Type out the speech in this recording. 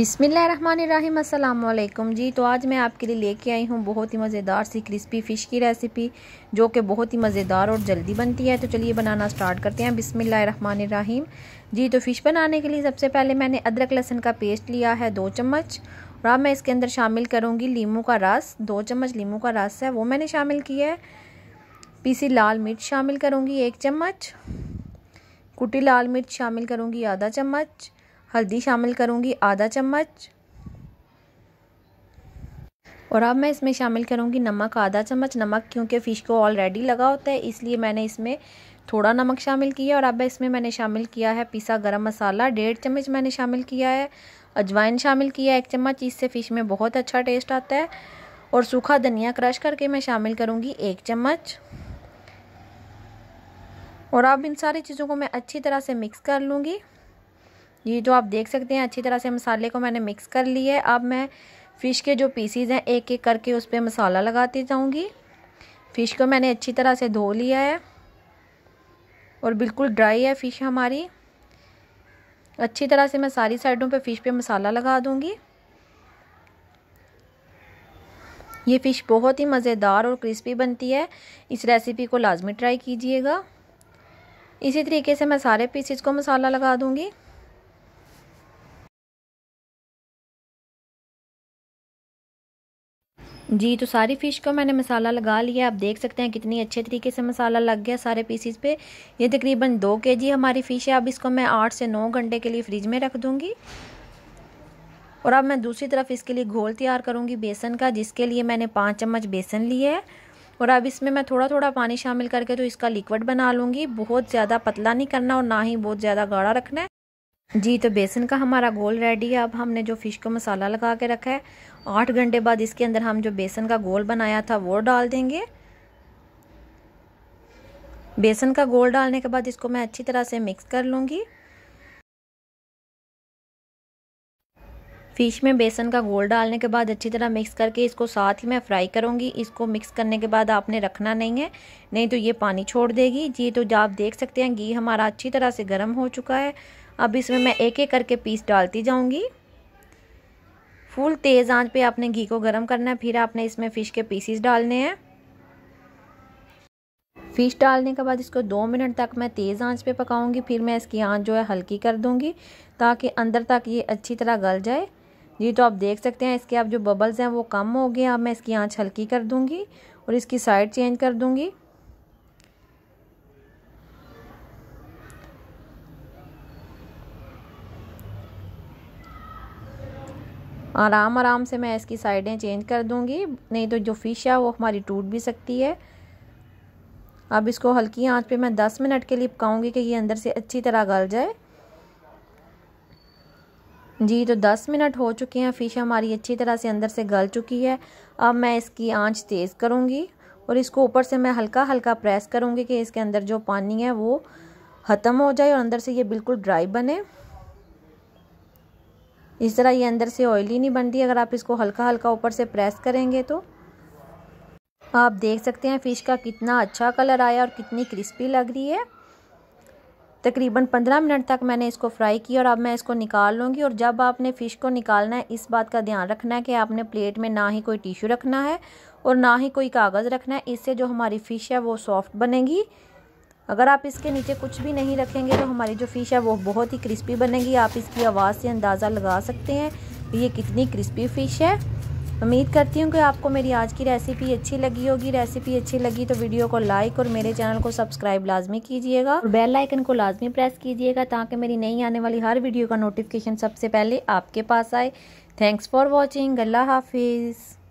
अस्सलाम अल्लाम जी तो आज मैं आपके लिए लेके आई हूँ बहुत ही मज़ेदार सी क्रिस्पी फ़िश की रेसिपी जो कि बहुत ही मज़ेदार और जल्दी बनती है तो चलिए बनाना स्टार्ट करते हैं बिसमीम जी तो फ़िश बनाने के लिए सबसे पहले मैंने अदरक लहसुन का पेस्ट लिया है दो चम्मच और अब मैं इसके अंदर शामिल करूँगी लीमू का रस दो चम्मच लीमू का रस है वो मैंने शामिल किया है पीसी लाल मिर्च शामिल करूँगी एक चम्मच कुटी लाल मिर्च शामिल करूँगी आधा चम्मच हल्दी शामिल करूँगी आधा चम्मच और अब मैं इसमें शामिल करूँगी नमक आधा चम्मच नमक क्योंकि फ़िश को ऑलरेडी लगा होता है इसलिए मैंने इसमें थोड़ा नमक शामिल किया और अब इसमें मैंने शामिल किया है पिसा गरम मसाला डेढ़ चम्मच मैंने शामिल किया है अजवाइन शामिल किया है एक चम्मच इससे फ़िश में बहुत अच्छा टेस्ट आता है और सूखा धनिया क्रश करके मैं शामिल करूँगी एक चम्मच और अब इन सारी चीज़ों को मैं अच्छी तरह से मिक्स कर लूँगी ये जो आप देख सकते हैं अच्छी तरह से मसाले को मैंने मिक्स कर लिया है अब मैं फ़िश के जो पीसीज हैं एक एक करके उस पर मसाला लगाती जाऊँगी फ़िश को मैंने अच्छी तरह से धो लिया है और बिल्कुल ड्राई है फ़िश हमारी अच्छी तरह से मैं सारी साइडों पे फ़िश पे मसाला लगा दूँगी ये फ़िश बहुत ही मज़ेदार और क्रिस्पी बनती है इस रेसिपी को लाजमी ट्राई कीजिएगा इसी तरीके से मैं सारे पीसीज को मसाला लगा दूँगी जी तो सारी फ़िश को मैंने मसाला लगा लिया आप देख सकते हैं कितनी अच्छे तरीके से मसाला लग गया सारे पीसीस पे ये तकरीबन दो के जी हमारी फ़िश है अब इसको मैं आठ से नौ घंटे के लिए फ्रिज में रख दूँगी और अब मैं दूसरी तरफ इसके लिए घोल तैयार करूँगी बेसन का जिसके लिए मैंने पाँच चम्मच बेसन लिया है और अब इसमें मैं थोड़ा थोड़ा पानी शामिल करके तो इसका लिक्विड बना लूँगी बहुत ज़्यादा पतला नहीं करना और ना ही बहुत ज़्यादा गाढ़ा रखना है जी तो बेसन का हमारा गोल रेडी है अब हमने जो फ़िश को मसाला लगा के रखा है आठ घंटे बाद इसके अंदर हम जो बेसन का गोल बनाया था वो डाल देंगे बेसन का गोल डालने के बाद इसको मैं अच्छी तरह से मिक्स कर लूँगी फ़िश में बेसन का घोल डालने के बाद अच्छी तरह मिक्स करके इसको साथ ही मैं फ्राई करूँगी इसको मिक्स करने के बाद आपने रखना नहीं है नहीं तो ये पानी छोड़ देगी जी तो आप देख सकते हैं घी हमारा अच्छी तरह से गर्म हो चुका है अब इसमें मैं एक एक करके पीस डालती जाऊँगी फुल तेज़ आंच पे आपने घी को गर्म करना है फिर आपने इसमें फ़िश के पीसीस डालने हैं फ़िश डालने के बाद इसको दो मिनट तक मैं तेज़ आंच पे पकाऊंगी फिर मैं इसकी आंच जो है हल्की कर दूंगी ताकि अंदर तक ये अच्छी तरह गल जाए जी तो आप देख सकते हैं इसके आप जो बबल्स हैं वो कम हो गए अब मैं इसकी आँच हल्की कर दूँगी और इसकी साइड चेंज कर दूँगी आराम आराम से मैं इसकी साइडें चेंज कर दूंगी नहीं तो जो फ़िश है वो हमारी टूट भी सकती है अब इसको हल्की आंच पे मैं 10 मिनट के लिए पकाऊंगी कि ये अंदर से अच्छी तरह गल जाए जी तो दस मिनट हो चुके हैं फ़िश हमारी अच्छी तरह से अंदर से गल चुकी है अब मैं इसकी आंच तेज़ करूँगी और इसको ऊपर से मैं हल्का हल्का प्रेस करूँगी कि इसके अंदर जो पानी है वो ख़त्म हो जाए और अंदर से ये बिल्कुल ड्राई बने इस तरह ये अंदर से ऑयली नहीं बनती अगर आप इसको हल्का हल्का ऊपर से प्रेस करेंगे तो आप देख सकते हैं फ़िश का कितना अच्छा कलर आया और कितनी क्रिस्पी लग रही है तकरीबन 15 मिनट तक मैंने इसको फ्राई किया और अब मैं इसको निकाल लूँगी और जब आपने फ़िश को निकालना है इस बात का ध्यान रखना है कि आपने प्लेट में ना ही कोई टिश्यू रखना है और ना ही कोई कागज़ रखना है इससे जो हमारी फ़िश है वो सॉफ्ट बनेगी अगर आप इसके नीचे कुछ भी नहीं रखेंगे तो हमारी जो फ़िश है वो बहुत ही क्रिस्पी बनेगी आप इसकी आवाज़ से अंदाज़ा लगा सकते हैं ये कितनी क्रिस्पी फ़िश है उम्मीद करती हूँ कि आपको मेरी आज की रेसिपी अच्छी लगी होगी रेसिपी अच्छी लगी तो वीडियो को लाइक और मेरे चैनल को सब्सक्राइब लाजमी कीजिएगा और बेल आइकन को लाजमी प्रेस कीजिएगा ताकि मेरी नई आने वाली हर वीडियो का नोटिफिकेशन सबसे पहले आपके पास आए थैंक्स फॉर वॉचिंग अल्लाह हाफिज़